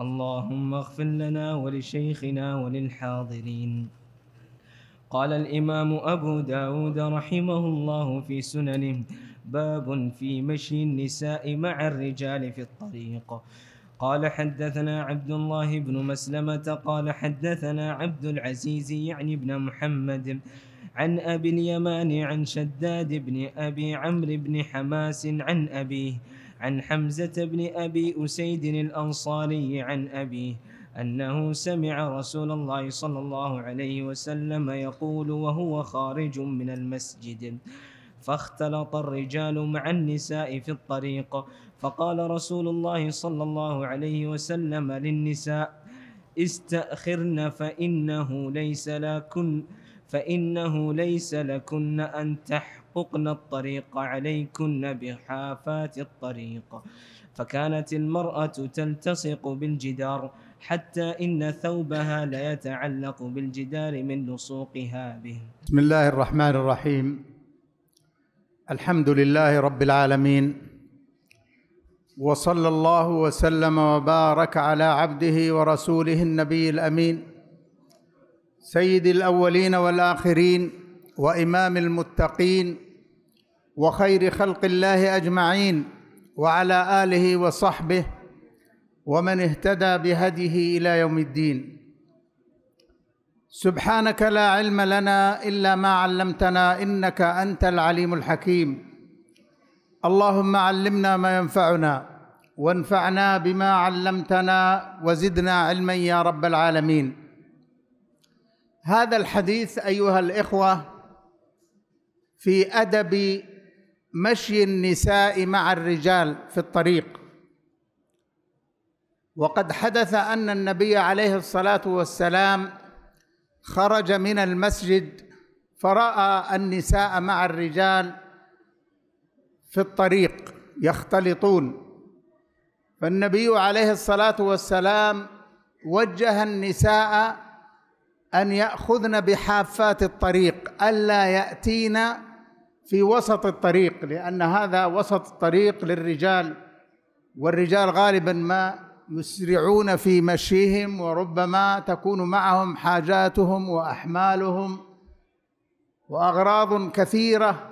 اللهم اغفر لنا ولشيخنا وللحاضرين قال الإمام أبو داود رحمه الله في سننه باب في مشي النساء مع الرجال في الطريق قال حدثنا عبد الله بن مسلمة قال حدثنا عبد العزيز يعني بن محمد عن أبي اليمان عن شداد بن أبي عمرو بن حماس عن أبيه عن حمزة بن أبي أسيد الأنصاري عن أبيه أنه سمع رسول الله صلى الله عليه وسلم يقول وهو خارج من المسجد فاختلط الرجال مع النساء في الطريق فقال رسول الله صلى الله عليه وسلم للنساء استأخرن فإنه ليس لكن فإنه ليس لكن أن تحق أقن الطريق عليكن بحافات الطريق فكانت المرأة تلتصق بالجدار حتى إن ثوبها ليتعلق بالجدار من لصوقها به بسم الله الرحمن الرحيم الحمد لله رب العالمين وصلى الله وسلم وبارك على عبده ورسوله النبي الأمين سيد الأولين والآخرين وإمام المتقين وخير خلق الله اجمعين وعلى اله وصحبه ومن اهتدى بهديه الى يوم الدين سبحانك لا علم لنا الا ما علمتنا انك انت العليم الحكيم اللهم علمنا ما ينفعنا وانفعنا بما علمتنا وزدنا علما يا رب العالمين هذا الحديث ايها الاخوه في ادب مشي النساء مع الرجال في الطريق وقد حدث ان النبي عليه الصلاه والسلام خرج من المسجد فراى النساء مع الرجال في الطريق يختلطون فالنبي عليه الصلاه والسلام وجه النساء ان ياخذن بحافات الطريق الا ياتين في وسط الطريق لأن هذا وسط الطريق للرجال والرجال غالبا ما يسرعون في مشيهم وربما تكون معهم حاجاتهم واحمالهم واغراض كثيره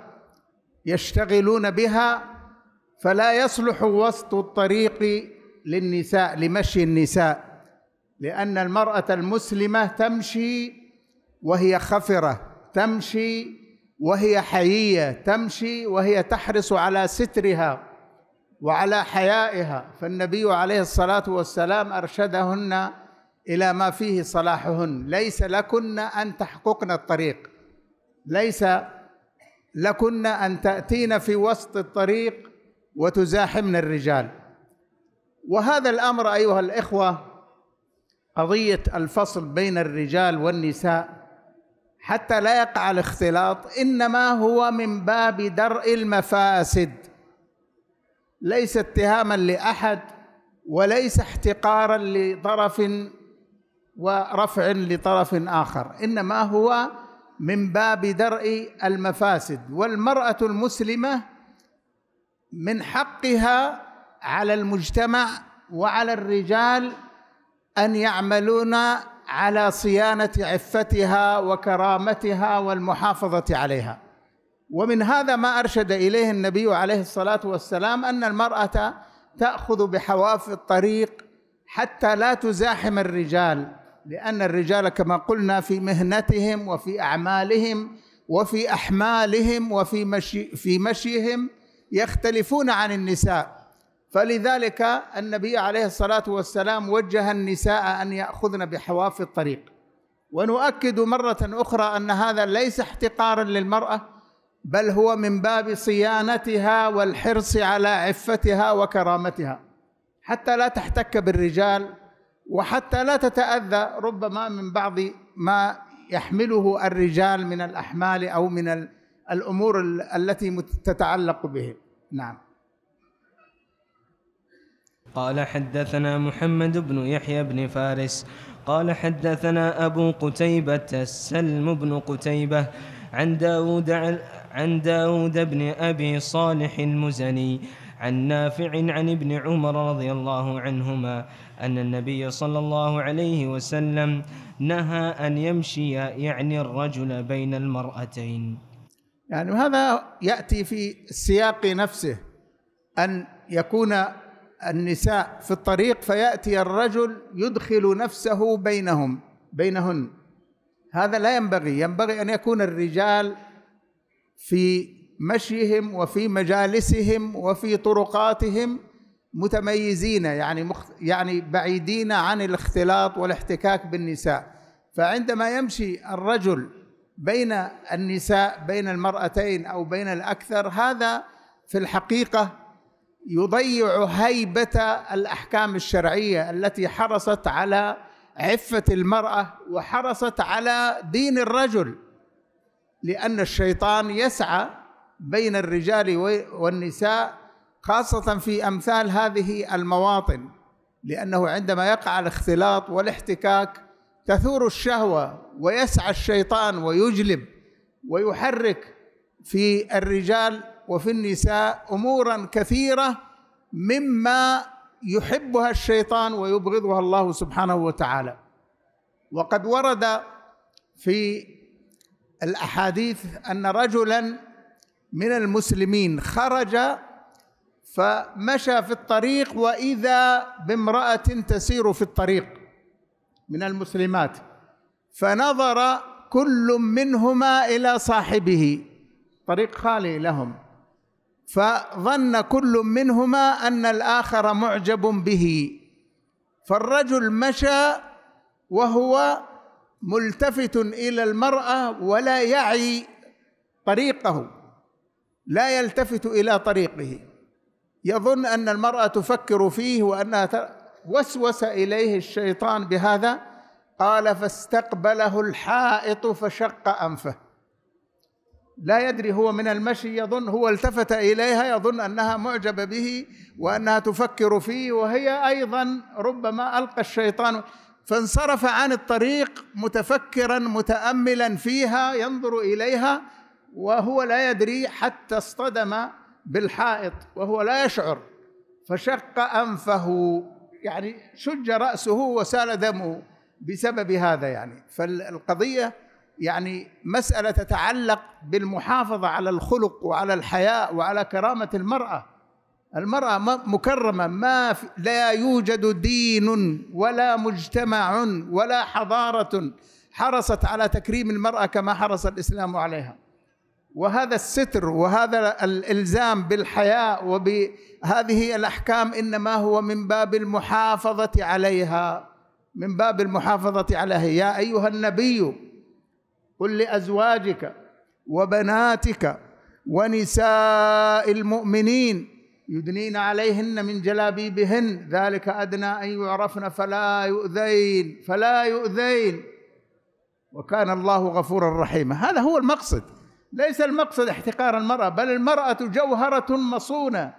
يشتغلون بها فلا يصلح وسط الطريق للنساء لمشي النساء لان المراه المسلمه تمشي وهي خفره تمشي وهي حييه تمشي وهي تحرص على سترها وعلى حيائها فالنبي عليه الصلاه والسلام ارشدهن الى ما فيه صلاحهن ليس لكن ان تحققن الطريق ليس لكن ان تاتين في وسط الطريق وتزاحمن الرجال وهذا الامر ايها الاخوه قضيه الفصل بين الرجال والنساء حتى لا يقع الاختلاط انما هو من باب درء المفاسد ليس اتهاما لاحد وليس احتقارا لطرف ورفع لطرف اخر انما هو من باب درء المفاسد والمراه المسلمه من حقها على المجتمع وعلى الرجال ان يعملون على صيانه عفتها وكرامتها والمحافظه عليها ومن هذا ما ارشد اليه النبي عليه الصلاه والسلام ان المراه تاخذ بحواف الطريق حتى لا تزاحم الرجال لان الرجال كما قلنا في مهنتهم وفي اعمالهم وفي احمالهم وفي مشي في مشيهم يختلفون عن النساء فلذلك النبي عليه الصلاه والسلام وجه النساء ان ياخذن بحواف الطريق ونؤكد مره اخرى ان هذا ليس احتقارا للمراه بل هو من باب صيانتها والحرص على عفتها وكرامتها حتى لا تحتك بالرجال وحتى لا تتاذى ربما من بعض ما يحمله الرجال من الاحمال او من الامور التي تتعلق به نعم قال حدثنا محمد بن يحيى بن فارس قال حدثنا أبو قتيبة السلم بن قتيبة عن داود, عن داود بن أبي صالح المزني عن نافع عن ابن عمر رضي الله عنهما أن النبي صلى الله عليه وسلم نهى أن يمشي يعني الرجل بين المرأتين يعني هذا يأتي في السياق نفسه أن يكون النساء في الطريق فياتي الرجل يدخل نفسه بينهم بينهن هذا لا ينبغي ينبغي ان يكون الرجال في مشيهم وفي مجالسهم وفي طرقاتهم متميزين يعني مخت... يعني بعيدين عن الاختلاط والاحتكاك بالنساء فعندما يمشي الرجل بين النساء بين المرأتين او بين الاكثر هذا في الحقيقه يضيع هيبه الاحكام الشرعيه التي حرصت على عفه المراه وحرصت على دين الرجل لان الشيطان يسعى بين الرجال والنساء خاصه في امثال هذه المواطن لانه عندما يقع الاختلاط والاحتكاك تثور الشهوه ويسعى الشيطان ويجلب ويحرك في الرجال وفي النساء امورا كثيره مما يحبها الشيطان ويبغضها الله سبحانه وتعالى وقد ورد في الاحاديث ان رجلا من المسلمين خرج فمشى في الطريق واذا بامراه تسير في الطريق من المسلمات فنظر كل منهما الى صاحبه طريق خالي لهم فظن كل منهما ان الاخر معجب به فالرجل مشى وهو ملتفت الى المراه ولا يعي طريقه لا يلتفت الى طريقه يظن ان المراه تفكر فيه وانها وسوس اليه الشيطان بهذا قال فاستقبله الحائط فشق انفه لا يدري هو من المشي يظن هو التفت اليها يظن انها معجبه به وانها تفكر فيه وهي ايضا ربما القى الشيطان فانصرف عن الطريق متفكرا متاملا فيها ينظر اليها وهو لا يدري حتى اصطدم بالحائط وهو لا يشعر فشق انفه يعني شج راسه وسال دمه بسبب هذا يعني فالقضيه يعني مسألة تتعلق بالمحافظة على الخلق وعلى الحياء وعلى كرامة المرأة المرأة مكرمة ما في لا يوجد دين ولا مجتمع ولا حضارة حرصت على تكريم المرأة كما حرص الإسلام عليها وهذا الستر وهذا الالزام بالحياء وبهذه الاحكام انما هو من باب المحافظه عليها من باب المحافظه عليها يا ايها النبي قل لازواجك وبناتك ونساء المؤمنين يدنين عليهن من جلابيبهن ذلك ادنى ان يعرفن فلا يؤذين فلا يؤذين وكان الله غفورا رحيما هذا هو المقصد ليس المقصد احتقار المراه بل المراه جوهره مصونه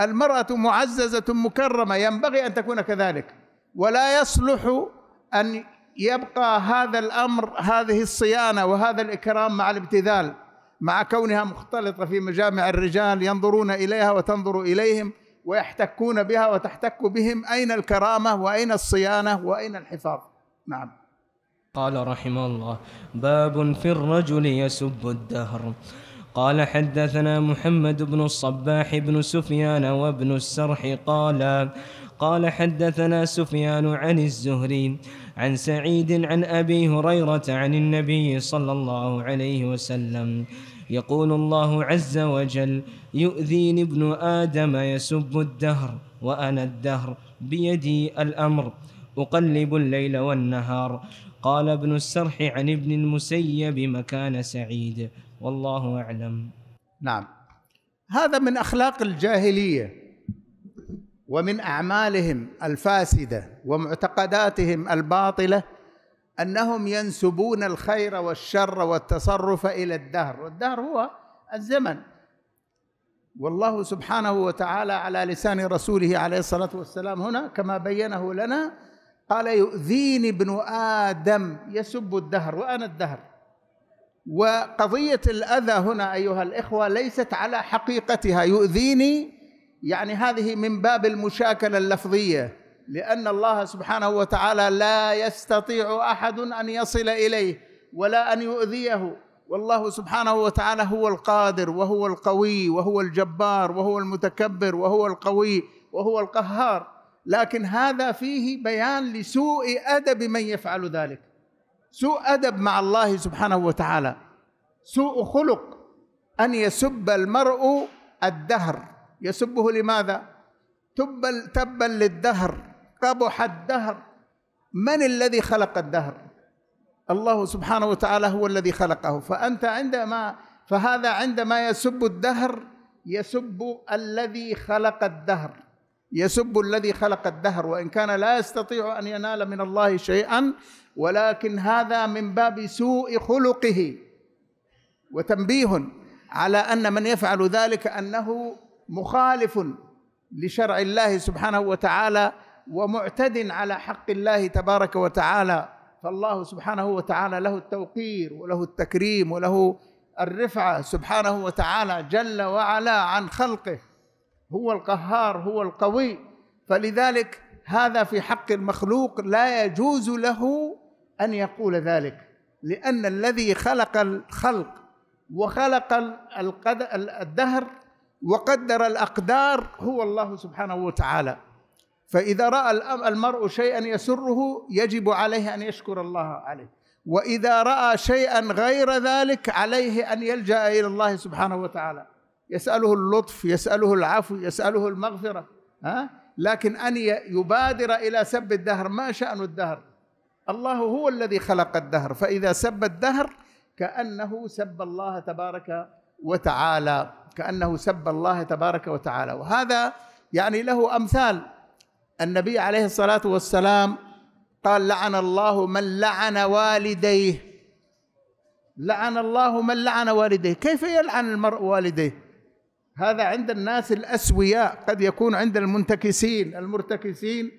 المراه معززه مكرمه ينبغي ان تكون كذلك ولا يصلح ان يبقى هذا الامر هذه الصيانه وهذا الاكرام مع الابتذال مع كونها مختلطه في مجامع الرجال ينظرون اليها وتنظر اليهم ويحتكون بها وتحتك بهم اين الكرامه واين الصيانه واين الحفاظ نعم قال رحمه الله باب في الرجل يسب الدهر قال حدثنا محمد بن الصباح بن سفيان وابن السرح قالا قال حدثنا سفيان عن الزهري عن سعيد عن أبي هريرة عن النبي صلى الله عليه وسلم يقول الله عز وجل يؤذيني ابن آدم يسب الدهر وأنا الدهر بيدي الأمر أقلب الليل والنهار قال ابن السرح عن ابن المسيب مكان سعيد والله أعلم نعم هذا من أخلاق الجاهلية ومن اعمالهم الفاسده ومعتقداتهم الباطله انهم ينسبون الخير والشر والتصرف الى الدهر والدهر هو الزمن والله سبحانه وتعالى على لسان رسوله عليه الصلاه والسلام هنا كما بينه لنا قال يؤذيني ابن ادم يسب الدهر وانا الدهر وقضيه الاذى هنا ايها الاخوه ليست على حقيقتها يؤذيني يعني هذه من باب المشاكله اللفظيه لان الله سبحانه وتعالى لا يستطيع احد ان يصل اليه ولا ان يؤذيه والله سبحانه وتعالى هو القادر وهو القوي وهو الجبار وهو المتكبر وهو القوي وهو القهار لكن هذا فيه بيان لسوء ادب من يفعل ذلك سوء ادب مع الله سبحانه وتعالى سوء خلق ان يسب المرء الدهر يسبه لماذا تبا تبا للدهر قبح الدهر من الذي خلق الدهر الله سبحانه وتعالى هو الذي خلقه فأنت عندما فهذا عندما يسب الدهر يسب الذي خلق الدهر يسب الذي خلق الدهر وإن كان لا يستطيع أن ينال من الله شيئا ولكن هذا من باب سوء خلقه وتنبيه على أن من يفعل ذلك أنه مخالف لشرع الله سبحانه وتعالى ومعتد على حق الله تبارك وتعالى فالله سبحانه وتعالى له التوقير وله التكريم وله الرفعه سبحانه وتعالى جل وعلا عن خلقه هو القهار هو القوي فلذلك هذا في حق المخلوق لا يجوز له ان يقول ذلك لان الذي خلق الخلق وخلق الدهر وقدر الأقدار هو الله سبحانه وتعالى فإذا رأى المرء شيئا يسره يجب عليه أن يشكر الله عليه وإذا رأى شيئا غير ذلك عليه أن يلجأ إلى الله سبحانه وتعالى يسأله اللطف يسأله العفو يسأله المغفرة ها؟ لكن أن يبادر إلى سب الدهر ما شأن الدهر الله هو الذي خلق الدهر فإذا سب الدهر كأنه سب الله تبارك وتعالى كأنه سب الله تبارك وتعالى وهذا يعني له أمثال النبي عليه الصلاة والسلام قال لعن الله من لعن والديه لعن الله من لعن والديه كيف يلعن المرء والديه هذا عند الناس الأسوياء قد يكون عند المنتكسين المرتكسين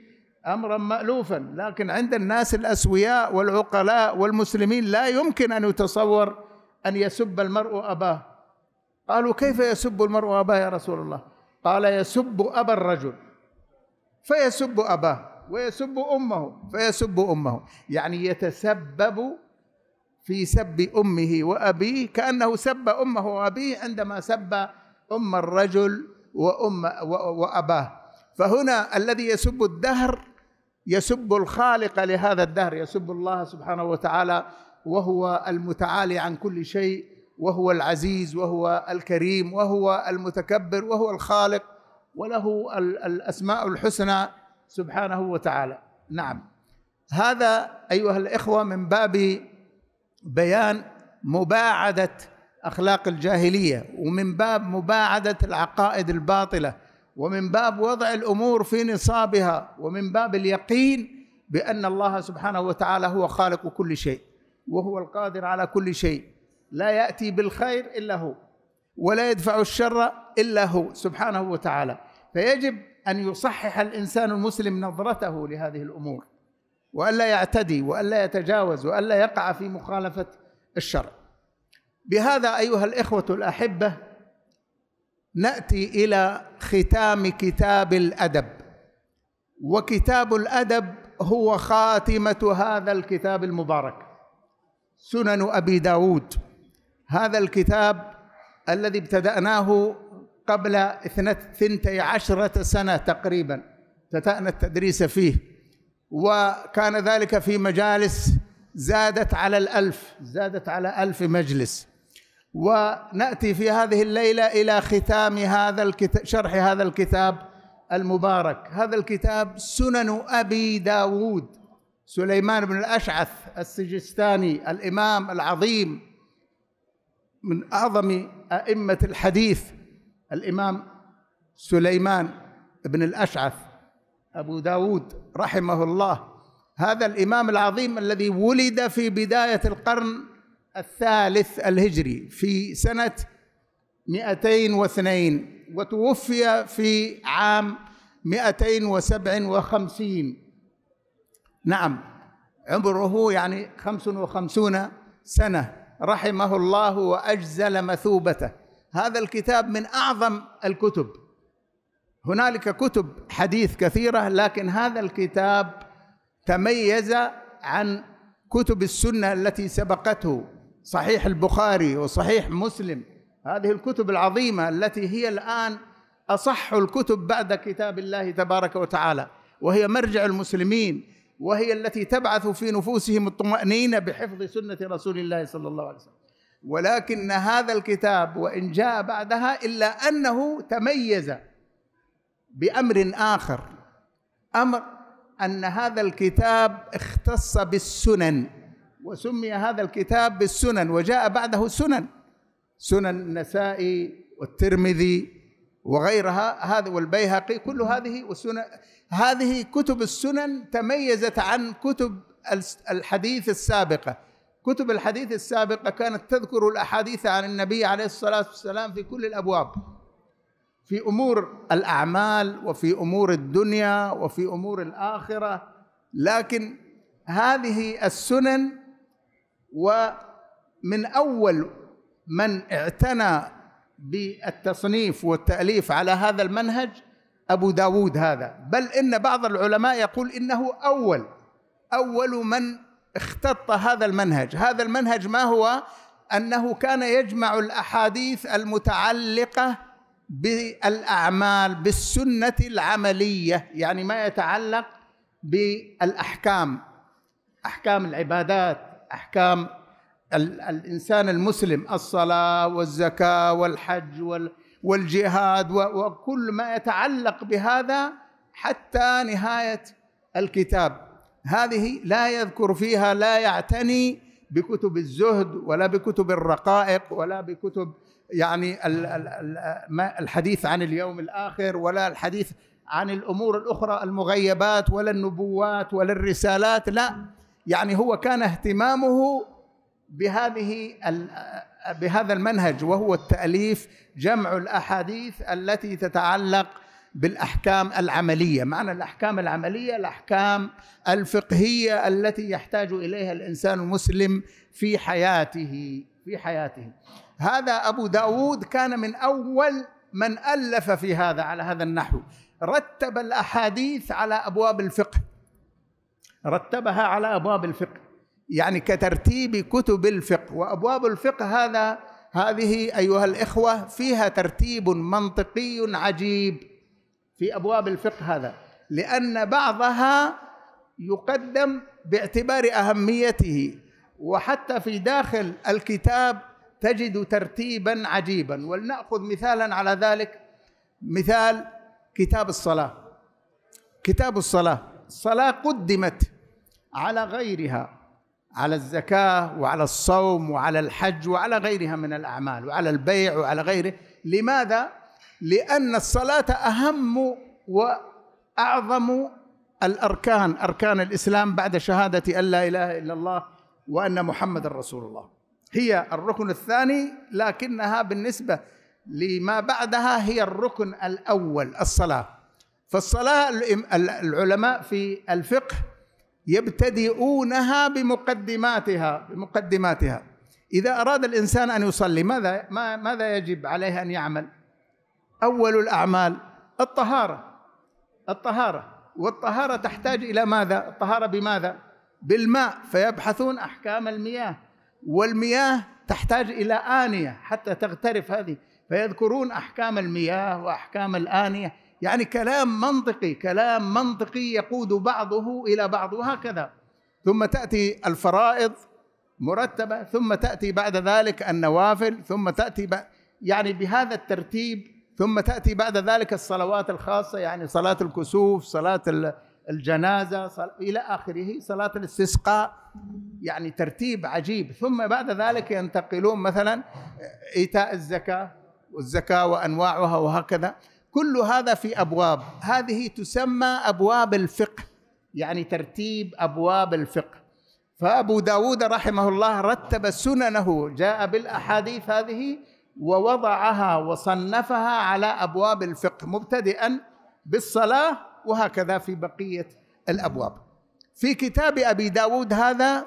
أمرا مألوفا لكن عند الناس الأسوياء والعقلاء والمسلمين لا يمكن أن يتصور أن يسب المرء أباه قالوا كيف يسب المرء أباه يا رسول الله قال يسب أبا الرجل فيسب أباه ويسب أمه فيسب أمه يعني يتسبب في سب أمه وأبيه كأنه سب أمه وأبيه عندما سب أم الرجل وأم وأباه فهنا الذي يسب الدهر يسب الخالق لهذا الدهر يسب الله سبحانه وتعالى وهو المتعالي عن كل شيء وهو العزيز وهو الكريم وهو المتكبر وهو الخالق وله الاسماء الحسنى سبحانه وتعالى نعم هذا ايها الاخوه من باب بيان مباعده اخلاق الجاهليه ومن باب مباعده العقائد الباطله ومن باب وضع الامور في نصابها ومن باب اليقين بان الله سبحانه وتعالى هو خالق كل شيء وهو القادر على كل شيء لا يأتي بالخير إلا هو ولا يدفع الشر إلا هو سبحانه وتعالى فيجب أن يصحح الإنسان المسلم نظرته لهذه الأمور وألا يعتدي وألا يتجاوز وألا يقع في مخالفة الشرع بهذا أيها الإخوة الأحبة نأتي إلى ختام كتاب الأدب وكتاب الأدب هو خاتمة هذا الكتاب المبارك سنن أبي داود هذا الكتاب الذي ابتدأناه قبل اثنتي عشرة سنة تقريبا ابتدأنا التدريس فيه وكان ذلك في مجالس زادت على الألف زادت على ألف مجلس ونأتي في هذه الليلة إلى ختام هذا الكتاب شرح هذا الكتاب المبارك هذا الكتاب سنن أبي داود سليمان بن الأشعث السجستاني الإمام العظيم من أعظم أئمة الحديث الإمام سليمان بن الأشعث أبو داود رحمه الله هذا الإمام العظيم الذي ولد في بداية القرن الثالث الهجري في سنة 202 وتوفي في عام 257 نعم عمره يعني 55 سنة رحمه الله واجزل مثوبته هذا الكتاب من اعظم الكتب هنالك كتب حديث كثيره لكن هذا الكتاب تميز عن كتب السنه التي سبقته صحيح البخاري وصحيح مسلم هذه الكتب العظيمه التي هي الان اصح الكتب بعد كتاب الله تبارك وتعالى وهي مرجع المسلمين وهي التي تبعث في نفوسهم الطمأنينة بحفظ سنة رسول الله صلى الله عليه وسلم ولكن هذا الكتاب وإن جاء بعدها إلا أنه تميز بأمر آخر أمر أن هذا الكتاب اختص بالسنن وسمي هذا الكتاب بالسنن وجاء بعده سنن سنن النسائي والترمذي وغيرها هذا والبيهقي كل هذه والسنن هذه كتب السنن تميزت عن كتب الحديث السابقة كتب الحديث السابقة كانت تذكر الأحاديث عن النبي عليه الصلاة والسلام في كل الأبواب في أمور الأعمال وفي أمور الدنيا وفي أمور الآخرة لكن هذه السنن ومن أول من اعتنى بالتصنيف والتأليف على هذا المنهج أبو داود هذا بل إن بعض العلماء يقول إنه أول أول من اختط هذا المنهج هذا المنهج ما هو أنه كان يجمع الأحاديث المتعلقة بالأعمال بالسنة العملية يعني ما يتعلق بالأحكام أحكام العبادات أحكام الانسان المسلم الصلاه والزكاه والحج والجهاد وكل ما يتعلق بهذا حتى نهايه الكتاب هذه لا يذكر فيها لا يعتني بكتب الزهد ولا بكتب الرقائق ولا بكتب يعني الحديث عن اليوم الاخر ولا الحديث عن الامور الاخرى المغيبات ولا النبوات ولا الرسالات لا يعني هو كان اهتمامه بهذه بهذا المنهج وهو التأليف جمع الأحاديث التي تتعلق بالأحكام العملية معنى الأحكام العملية الأحكام الفقهية التي يحتاج إليها الإنسان المسلم في حياته في حياته هذا أبو داود كان من أول من ألف في هذا على هذا النحو رتب الأحاديث على أبواب الفقه رتبها على أبواب الفقه يعني كترتيب كتب الفقه وابواب الفقه هذا هذه ايها الاخوه فيها ترتيب منطقي عجيب في ابواب الفقه هذا لان بعضها يقدم باعتبار اهميته وحتى في داخل الكتاب تجد ترتيبا عجيبا ولناخذ مثالا على ذلك مثال كتاب الصلاه كتاب الصلاه الصلاه قدمت على غيرها على الزكاه وعلى الصوم وعلى الحج وعلى غيرها من الاعمال وعلى البيع وعلى غيره لماذا لان الصلاه اهم واعظم الاركان اركان الاسلام بعد شهاده ان لا اله الا الله وان محمد رسول الله هي الركن الثاني لكنها بالنسبه لما بعدها هي الركن الاول الصلاه فالصلاه العلماء في الفقه يبتدئونها بمقدماتها بمقدماتها إذا أراد الإنسان أن يصلي ماذا ماذا يجب عليه أن يعمل؟ أول الأعمال الطهارة الطهارة والطهارة تحتاج إلى ماذا؟ الطهارة بماذا؟ بالماء فيبحثون أحكام المياه والمياه تحتاج إلى آنية حتى تغترف هذه فيذكرون أحكام المياه وأحكام الآنية يعني كلام منطقي كلام منطقي يقود بعضه الى بعض وهكذا ثم تاتي الفرائض مرتبه ثم تاتي بعد ذلك النوافل ثم تاتي ب... يعني بهذا الترتيب ثم تاتي بعد ذلك الصلوات الخاصه يعني صلاه الكسوف صلاه الجنازه صل... الى اخره صلاه الاستسقاء يعني ترتيب عجيب ثم بعد ذلك ينتقلون مثلا ايتاء الزكاه والزكاه وانواعها وهكذا كل هذا في ابواب هذه تسمى ابواب الفقه يعني ترتيب ابواب الفقه فابو داود رحمه الله رتب سننه جاء بالاحاديث هذه ووضعها وصنفها على ابواب الفقه مبتدئا بالصلاه وهكذا في بقيه الابواب في كتاب ابي داود هذا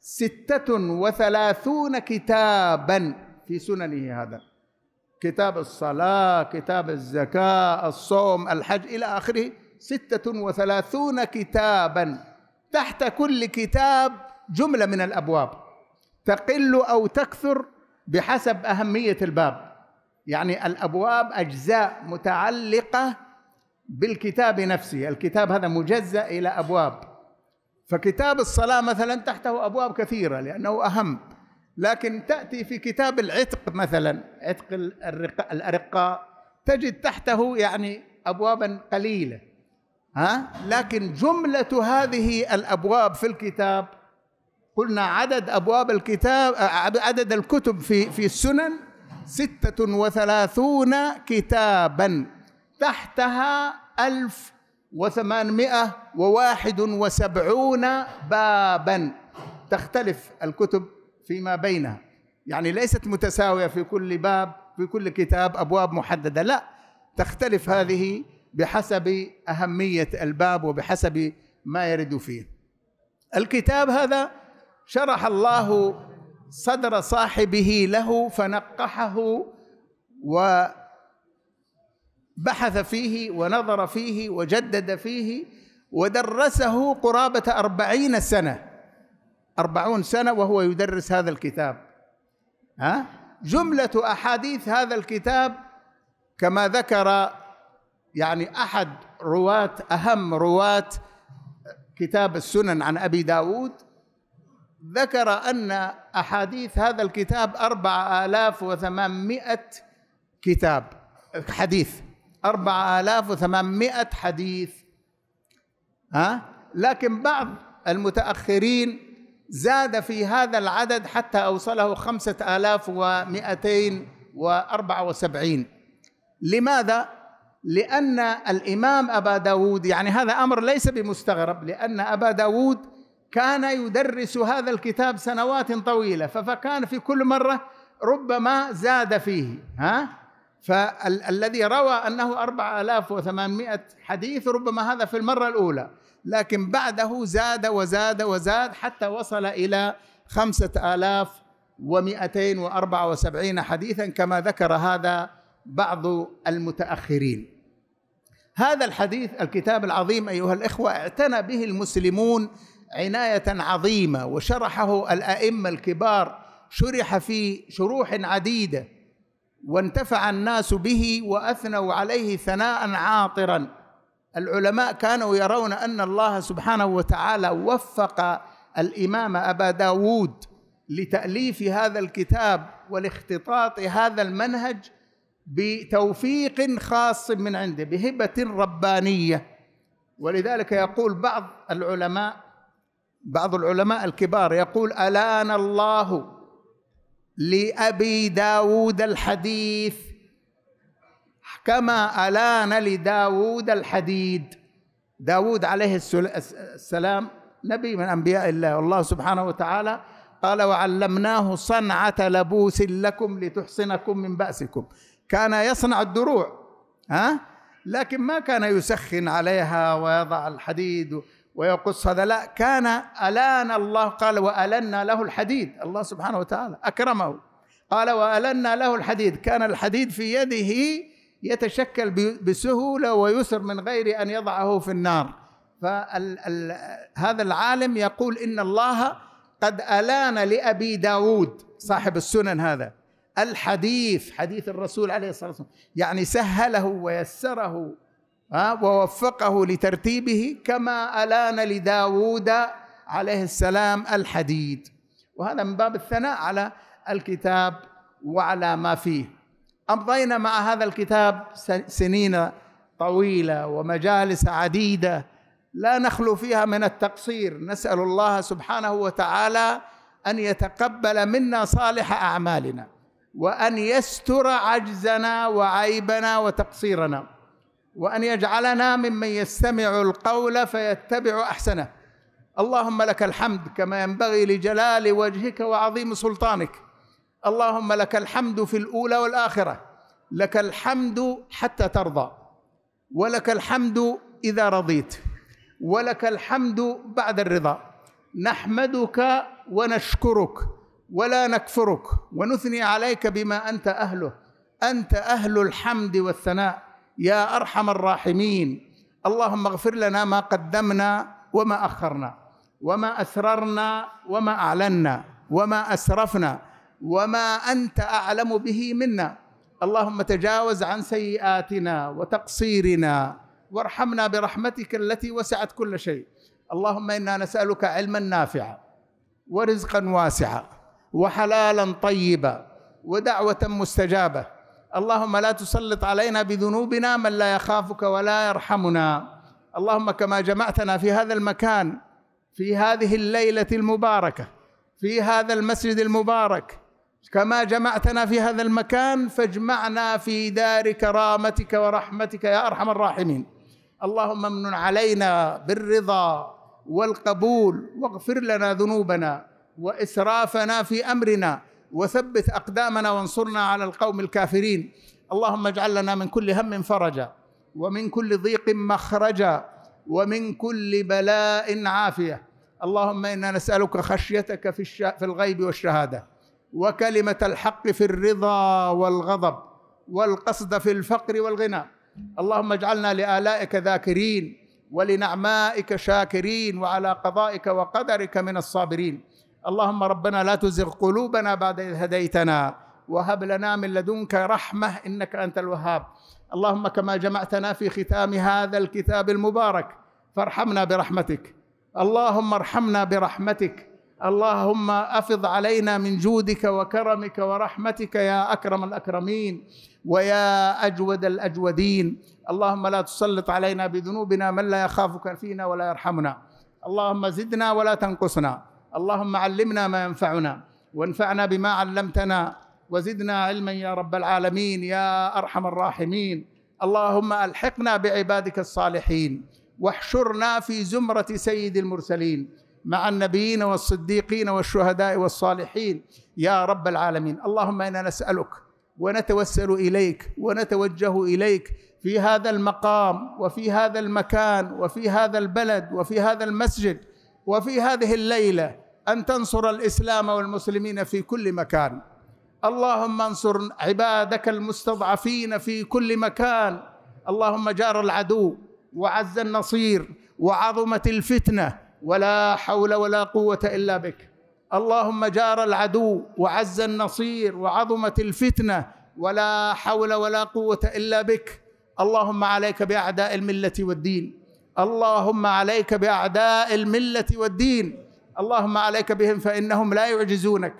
سته وثلاثون كتابا في سننه هذا كتاب الصلاة كتاب الزكاة الصوم الحج إلى آخره ستة وثلاثون كتابا تحت كل كتاب جملة من الأبواب تقل أو تكثر بحسب أهمية الباب يعني الأبواب أجزاء متعلقة بالكتاب نفسه الكتاب هذا مجزأ إلى أبواب فكتاب الصلاة مثلا تحته أبواب كثيرة لأنه أهم لكن تأتي في كتاب العتق مثلا عتق الأرقاء تجد تحته يعني أبوابا قليلة ها لكن جملة هذه الأبواب في الكتاب قلنا عدد أبواب الكتاب عدد الكتب في في السنن ستة وثلاثون كتابا تحتها ألف وثمانمائة وواحد وسبعون بابا تختلف الكتب فيما بينها يعني ليست متساوية في كل باب في كل كتاب أبواب محددة لا تختلف هذه بحسب أهمية الباب وبحسب ما يرد فيه الكتاب هذا شرح الله صدر صاحبه له فنقحه وبحث فيه ونظر فيه وجدد فيه ودرسه قرابة أربعين سنة أربعون سنة وهو يدرس هذا الكتاب ها جملة أحاديث هذا الكتاب كما ذكر يعني أحد رواة أهم رواة كتاب السنن عن أبي داود ذكر أن أحاديث هذا الكتاب أربع آلاف وثمانمائة كتاب حديث أربع آلاف وثمانمائة حديث ها لكن بعض المتأخرين زاد في هذا العدد حتى أوصله خمسة آلاف ومائتين وأربعة وسبعين لماذا؟ لأن الإمام أبا داود يعني هذا أمر ليس بمستغرب لأن أبا داود كان يدرس هذا الكتاب سنوات طويلة فكان في كل مرة ربما زاد فيه ها فالذي روى أنه 4800 حديث ربما هذا في المرة الأولى لكن بعده زاد وزاد وزاد حتى وصل إلى خمسة آلاف ومئتين وأربعة وسبعين حديثا كما ذكر هذا بعض المتأخرين هذا الحديث الكتاب العظيم أيها الإخوة اعتنى به المسلمون عناية عظيمة وشرحه الأئمة الكبار شرح في شروح عديدة وانتفع الناس به وأثنوا عليه ثناء عاطرا العلماء كانوا يرون أن الله سبحانه وتعالى وفق الإمام أبا داود لتأليف هذا الكتاب والاختطاط هذا المنهج بتوفيق خاص من عنده بهبة ربانية ولذلك يقول بعض العلماء بعض العلماء الكبار يقول ألان الله لأبي داود الحديث كما ألان لداود الحديد داود عليه السلام نبي من أنبياء الله والله سبحانه وتعالى قال وعلمناه صنعة لبوس لكم لتحصنكم من بأسكم كان يصنع الدروع ها لكن ما كان يسخن عليها ويضع الحديد ويقص هذا لا كان ألان الله قال وألنا له الحديد الله سبحانه وتعالى أكرمه قال وألنا له الحديد كان الحديد في يده يتشكل بسهولة ويسر من غير أن يضعه في النار فهذا العالم يقول إن الله قد ألان لأبي داود صاحب السنن هذا الحديث حديث الرسول عليه الصلاة والسلام يعني سهله ويسره ووفقه لترتيبه كما ألان لداود عليه السلام الحديد وهذا من باب الثناء على الكتاب وعلى ما فيه امضينا مع هذا الكتاب سنين طويله ومجالس عديده لا نخلو فيها من التقصير نسال الله سبحانه وتعالى ان يتقبل منا صالح اعمالنا وان يستر عجزنا وعيبنا وتقصيرنا وان يجعلنا ممن يستمع القول فيتبع احسنه اللهم لك الحمد كما ينبغي لجلال وجهك وعظيم سلطانك اللهم لك الحمد في الاولى والاخره لك الحمد حتى ترضى ولك الحمد اذا رضيت ولك الحمد بعد الرضا نحمدك ونشكرك ولا نكفرك ونثني عليك بما انت اهله انت اهل الحمد والثناء يا ارحم الراحمين اللهم اغفر لنا ما قدمنا وما اخرنا وما اسررنا وما اعلنا وما اسرفنا وما انت اعلم به منا اللهم تجاوز عن سيئاتنا وتقصيرنا وارحمنا برحمتك التي وسعت كل شيء اللهم انا نسالك علما نافعا ورزقا واسعا وحلالا طيبا ودعوه مستجابه اللهم لا تسلط علينا بذنوبنا من لا يخافك ولا يرحمنا اللهم كما جمعتنا في هذا المكان في هذه الليله المباركه في هذا المسجد المبارك كما جمعتنا في هذا المكان فاجمعنا في دار كرامتك ورحمتك يا ارحم الراحمين اللهم امن علينا بالرضا والقبول واغفر لنا ذنوبنا واسرافنا في امرنا وثبت اقدامنا وانصرنا على القوم الكافرين اللهم اجعل لنا من كل هم فرجا ومن كل ضيق مخرجا ومن كل بلاء عافيه اللهم انا نسالك خشيتك في, في الغيب والشهاده وكلمه الحق في الرضا والغضب والقصد في الفقر والغنى اللهم اجعلنا لالائك ذاكرين ولنعمائك شاكرين وعلى قضائك وقدرك من الصابرين اللهم ربنا لا تزغ قلوبنا بعد اذ هديتنا وهب لنا من لدنك رحمه انك انت الوهاب اللهم كما جمعتنا في ختام هذا الكتاب المبارك فارحمنا برحمتك اللهم ارحمنا برحمتك اللهم افض علينا من جودك وكرمك ورحمتك يا اكرم الاكرمين ويا اجود الاجودين اللهم لا تسلط علينا بذنوبنا من لا يخافك فينا ولا يرحمنا اللهم زدنا ولا تنقصنا اللهم علمنا ما ينفعنا وانفعنا بما علمتنا وزدنا علما يا رب العالمين يا ارحم الراحمين اللهم الحقنا بعبادك الصالحين واحشرنا في زمره سيد المرسلين مع النبيين والصديقين والشهداء والصالحين يا رب العالمين اللهم انا نسالك ونتوسل اليك ونتوجه اليك في هذا المقام وفي هذا المكان وفي هذا البلد وفي هذا المسجد وفي هذه الليله ان تنصر الاسلام والمسلمين في كل مكان اللهم انصر عبادك المستضعفين في كل مكان اللهم جار العدو وعز النصير وعظمت الفتنه ولا حول ولا قوه الا بك اللهم جار العدو وعز النصير وعظمت الفتنه ولا حول ولا قوه الا بك اللهم عليك باعداء المله والدين اللهم عليك باعداء المله والدين اللهم عليك بهم فانهم لا يعجزونك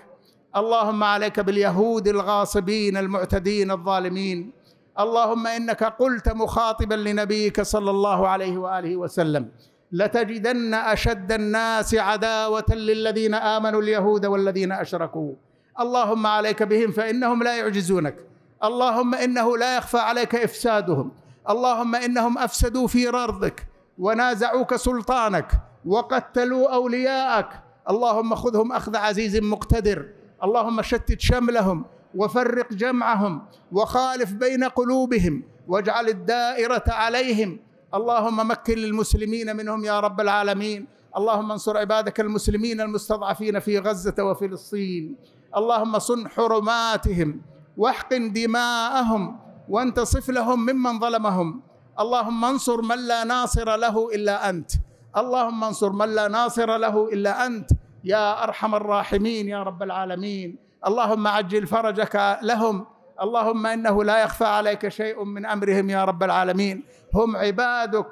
اللهم عليك باليهود الغاصبين المعتدين الظالمين اللهم انك قلت مخاطبا لنبيك صلى الله عليه واله وسلم لتجدن اشد الناس عداوه للذين امنوا اليهود والذين اشركوا اللهم عليك بهم فانهم لا يعجزونك اللهم انه لا يخفى عليك افسادهم اللهم انهم افسدوا في ارضك ونازعوك سلطانك وقتلوا اولياءك اللهم خذهم اخذ عزيز مقتدر اللهم شتت شملهم وفرق جمعهم وخالف بين قلوبهم واجعل الدائره عليهم اللهم مكن للمسلمين منهم يا رب العالمين اللهم انصر عبادك المسلمين المستضعفين في غزه وفلسطين اللهم صن حرماتهم واحقن دماءهم وانتصف لهم ممن ظلمهم اللهم انصر من لا ناصر له الا انت اللهم انصر من لا ناصر له الا انت يا ارحم الراحمين يا رب العالمين اللهم عجل فرجك لهم اللهم انه لا يخفى عليك شيء من امرهم يا رب العالمين هم عبادك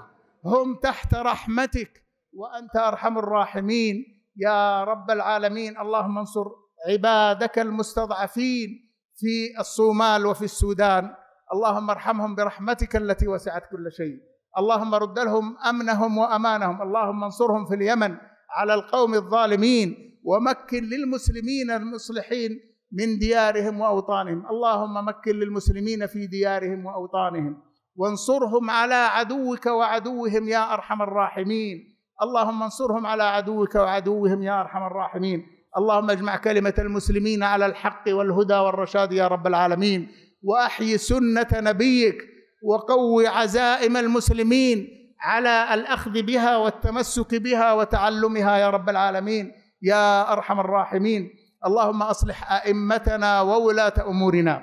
هم تحت رحمتك وانت ارحم الراحمين يا رب العالمين اللهم انصر عبادك المستضعفين في الصومال وفي السودان اللهم ارحمهم برحمتك التي وسعت كل شيء اللهم رد لهم امنهم وامانهم اللهم انصرهم في اليمن على القوم الظالمين ومكن للمسلمين المصلحين من ديارهم واوطانهم اللهم مكن للمسلمين في ديارهم واوطانهم وانصرهم على عدوك وعدوهم يا ارحم الراحمين اللهم انصرهم على عدوك وعدوهم يا ارحم الراحمين اللهم اجمع كلمه المسلمين على الحق والهدى والرشاد يا رب العالمين واحي سنه نبيك وقو عزائم المسلمين على الاخذ بها والتمسك بها وتعلمها يا رب العالمين يا ارحم الراحمين اللهم اصلح ائمتنا وولاه امورنا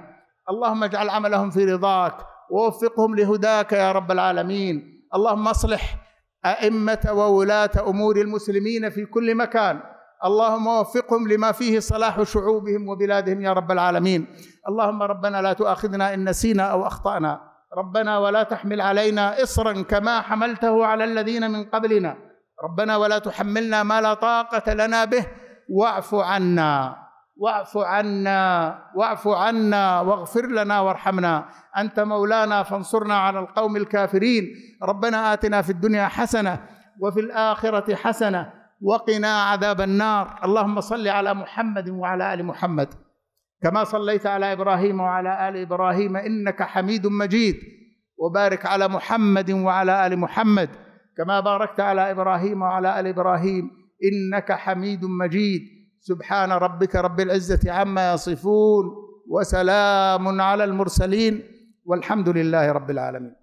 اللهم اجعل عملهم في رضاك ووفقهم لهداك يا رب العالمين اللهم اصلح ائمه وولاه امور المسلمين في كل مكان اللهم وفقهم لما فيه صلاح شعوبهم وبلادهم يا رب العالمين اللهم ربنا لا تؤاخذنا ان نسينا او اخطانا ربنا ولا تحمل علينا اصرا كما حملته على الذين من قبلنا ربنا ولا تحملنا ما لا طاقه لنا به واعف عنا واعف عنا واعف عنا واغفر لنا وارحمنا انت مولانا فانصرنا على القوم الكافرين ربنا اتنا في الدنيا حسنه وفي الاخره حسنه وقنا عذاب النار اللهم صل على محمد وعلى ال محمد كما صليت على ابراهيم وعلى ال ابراهيم انك حميد مجيد وبارك على محمد وعلى ال محمد كما باركت على ابراهيم وعلى ال ابراهيم انك حميد مجيد سبحان ربك رب العزه عما يصفون وسلام على المرسلين والحمد لله رب العالمين